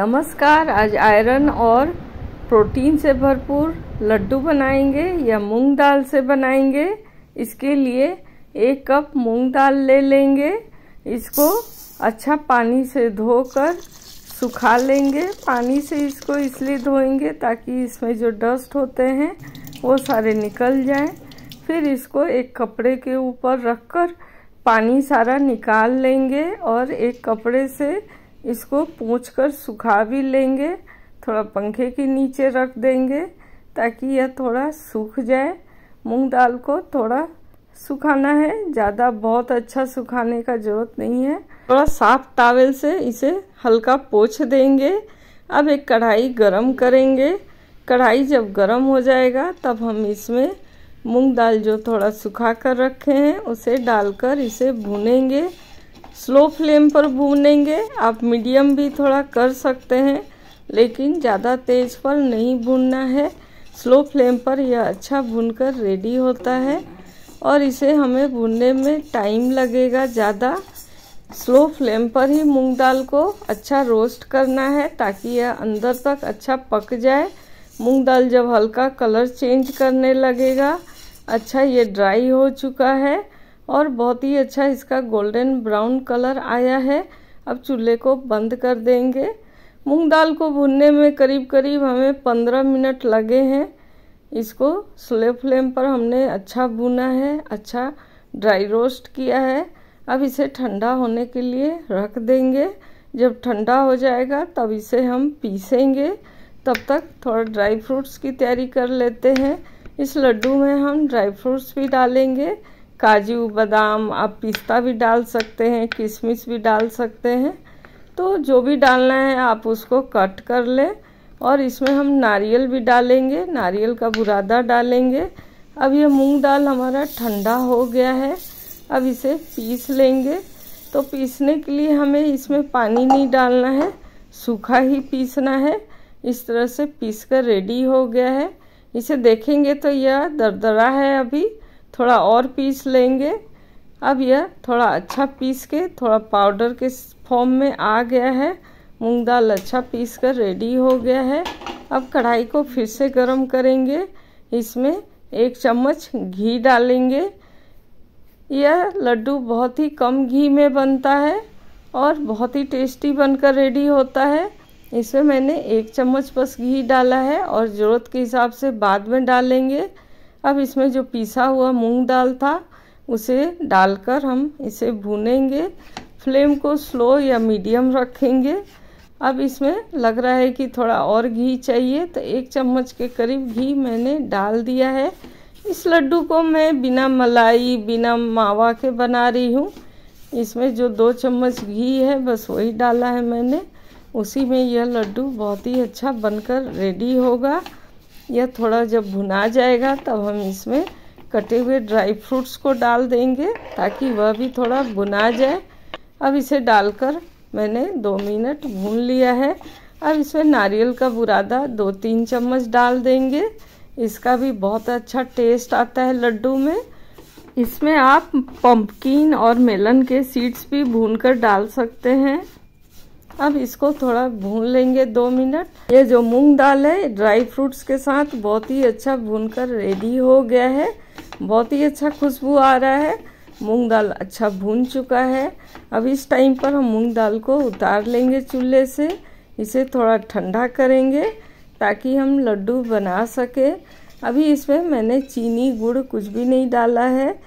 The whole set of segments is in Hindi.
नमस्कार आज आयरन और प्रोटीन से भरपूर लड्डू बनाएंगे या मूंग दाल से बनाएंगे इसके लिए एक कप मूंग दाल ले लेंगे इसको अच्छा पानी से धोकर सुखा लेंगे पानी से इसको इसलिए धोएंगे ताकि इसमें जो डस्ट होते हैं वो सारे निकल जाएं फिर इसको एक कपड़े के ऊपर रखकर पानी सारा निकाल लेंगे और एक कपड़े से इसको पूछ कर सुखा भी लेंगे थोड़ा पंखे के नीचे रख देंगे ताकि यह थोड़ा सूख जाए मूंग दाल को थोड़ा सुखाना है ज़्यादा बहुत अच्छा सुखाने का ज़रूरत नहीं है थोड़ा साफ टावल से इसे हल्का पोछ देंगे अब एक कढ़ाई गरम करेंगे कढ़ाई जब गरम हो जाएगा तब हम इसमें मूंग दाल जो थोड़ा सुखा कर रखे हैं उसे डालकर इसे भूनेंगे स्लो फ्लेम पर भूनेंगे आप मीडियम भी थोड़ा कर सकते हैं लेकिन ज़्यादा तेज पर नहीं भूनना है स्लो फ्लेम पर यह अच्छा भूनकर रेडी होता है और इसे हमें भूनने में टाइम लगेगा ज़्यादा स्लो फ्लेम पर ही मूंग दाल को अच्छा रोस्ट करना है ताकि यह अंदर तक अच्छा पक जाए मूंग दाल जब हल्का कलर चेंज करने लगेगा अच्छा ये ड्राई हो चुका है और बहुत ही अच्छा इसका गोल्डन ब्राउन कलर आया है अब चूल्हे को बंद कर देंगे मूंग दाल को भुनने में करीब करीब हमें पंद्रह मिनट लगे हैं इसको स्लो फ्लेम पर हमने अच्छा भुना है अच्छा ड्राई रोस्ट किया है अब इसे ठंडा होने के लिए रख देंगे जब ठंडा हो जाएगा तब इसे हम पीसेंगे तब तक थोड़ा ड्राई फ्रूट्स की तैयारी कर लेते हैं इस लड्डू में हम ड्राई फ्रूट्स भी डालेंगे काजू बादाम आप पिस्ता भी डाल सकते हैं किशमिश भी डाल सकते हैं तो जो भी डालना है आप उसको कट कर लें और इसमें हम नारियल भी डालेंगे नारियल का बुरादा डालेंगे अब ये मूंग दाल हमारा ठंडा हो गया है अब इसे पीस लेंगे तो पीसने के लिए हमें इसमें पानी नहीं डालना है सूखा ही पीसना है इस तरह से पीस कर रेडी हो गया है इसे देखेंगे तो यह दरदरा है अभी थोड़ा और पीस लेंगे अब यह थोड़ा अच्छा पीस के थोड़ा पाउडर के फॉर्म में आ गया है मूंग दाल अच्छा पीस कर रेडी हो गया है अब कढ़ाई को फिर से गर्म करेंगे इसमें एक चम्मच घी डालेंगे यह लड्डू बहुत ही कम घी में बनता है और बहुत ही टेस्टी बनकर रेडी होता है इसमें मैंने एक चम्मच बस घी डाला है और ज़रूरत के हिसाब से बाद में डालेंगे अब इसमें जो पीसा हुआ मूंग दाल था उसे डालकर हम इसे भूनेंगे फ्लेम को स्लो या मीडियम रखेंगे अब इसमें लग रहा है कि थोड़ा और घी चाहिए तो एक चम्मच के करीब घी मैंने डाल दिया है इस लड्डू को मैं बिना मलाई बिना मावा के बना रही हूँ इसमें जो दो चम्मच घी है बस वही डाला है मैंने उसी में यह लड्डू बहुत ही अच्छा बनकर रेडी होगा यह थोड़ा जब भुना जाएगा तब हम इसमें कटे हुए ड्राई फ्रूट्स को डाल देंगे ताकि वह भी थोड़ा भुना जाए अब इसे डालकर मैंने दो मिनट भून लिया है अब इसमें नारियल का बुरादा दो तीन चम्मच डाल देंगे इसका भी बहुत अच्छा टेस्ट आता है लड्डू में इसमें आप पंपकिन और मेलन के सीड्स भी भूनकर डाल सकते हैं अब इसको थोड़ा भून लेंगे दो मिनट ये जो मूंग दाल है ड्राई फ्रूट्स के साथ बहुत ही अच्छा भून कर रेडी हो गया है बहुत ही अच्छा खुशबू आ रहा है मूंग दाल अच्छा भून चुका है अब इस टाइम पर हम मूंग दाल को उतार लेंगे चूल्हे से इसे थोड़ा ठंडा करेंगे ताकि हम लड्डू बना सके अभी इसमें मैंने चीनी गुड़ कुछ भी नहीं डाला है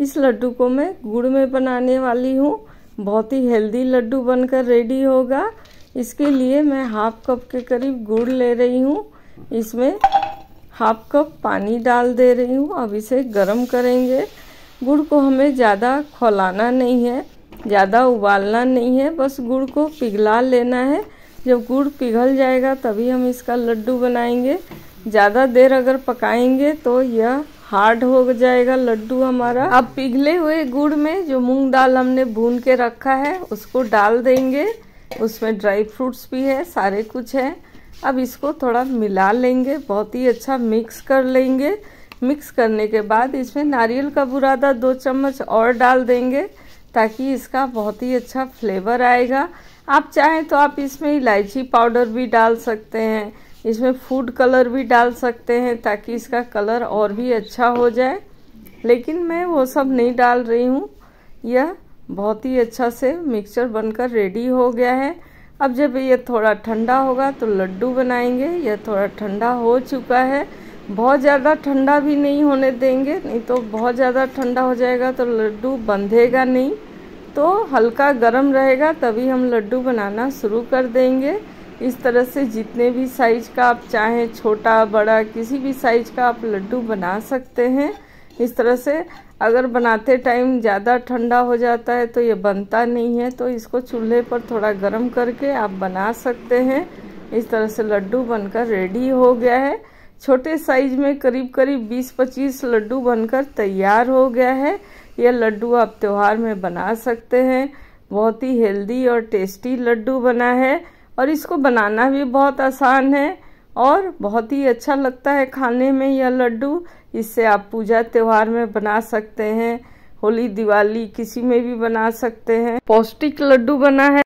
इस लड्डू को मैं गुड़ में बनाने वाली हूँ बहुत ही हेल्दी लड्डू बनकर रेडी होगा इसके लिए मैं हाफ कप के करीब गुड़ ले रही हूँ इसमें हाफ कप पानी डाल दे रही हूँ अब इसे गर्म करेंगे गुड़ को हमें ज़्यादा खौलाना नहीं है ज़्यादा उबालना नहीं है बस गुड़ को पिघला लेना है जब गुड़ पिघल जाएगा तभी हम इसका लड्डू बनाएंगे ज़्यादा देर अगर पकाएंगे तो यह हार्ड हो जाएगा लड्डू हमारा अब पिघले हुए गुड़ में जो मूंग दाल हमने भून के रखा है उसको डाल देंगे उसमें ड्राई फ्रूट्स भी है सारे कुछ है अब इसको थोड़ा मिला लेंगे बहुत ही अच्छा मिक्स कर लेंगे मिक्स करने के बाद इसमें नारियल का बुरादा दो चम्मच और डाल देंगे ताकि इसका बहुत ही अच्छा फ्लेवर आएगा आप चाहें तो आप इसमें इलायची पाउडर भी डाल सकते हैं इसमें फूड कलर भी डाल सकते हैं ताकि इसका कलर और भी अच्छा हो जाए लेकिन मैं वो सब नहीं डाल रही हूँ यह बहुत ही अच्छा से मिक्सचर बनकर रेडी हो गया है अब जब यह थोड़ा ठंडा होगा तो लड्डू बनाएंगे यह थोड़ा ठंडा हो चुका है बहुत ज़्यादा ठंडा भी नहीं होने देंगे नहीं तो बहुत ज़्यादा ठंडा हो जाएगा तो लड्डू बंधेगा नहीं तो हल्का गर्म रहेगा तभी हम लड्डू बनाना शुरू कर देंगे इस तरह से जितने भी साइज का आप चाहें छोटा बड़ा किसी भी साइज का आप लड्डू बना सकते हैं इस तरह से अगर बनाते टाइम ज़्यादा ठंडा हो जाता है तो ये बनता नहीं है तो इसको चूल्हे पर थोड़ा गर्म करके आप बना सकते हैं इस तरह से लड्डू बनकर रेडी हो गया है छोटे साइज में करीब करीब 20-25 लड्डू बनकर तैयार हो गया है यह लड्डू आप त्यौहार में बना सकते हैं बहुत ही हेल्दी और टेस्टी लड्डू बना है और इसको बनाना भी बहुत आसान है और बहुत ही अच्छा लगता है खाने में यह लड्डू इससे आप पूजा त्यौहार में बना सकते हैं होली दिवाली किसी में भी बना सकते हैं पौष्टिक लड्डू बना है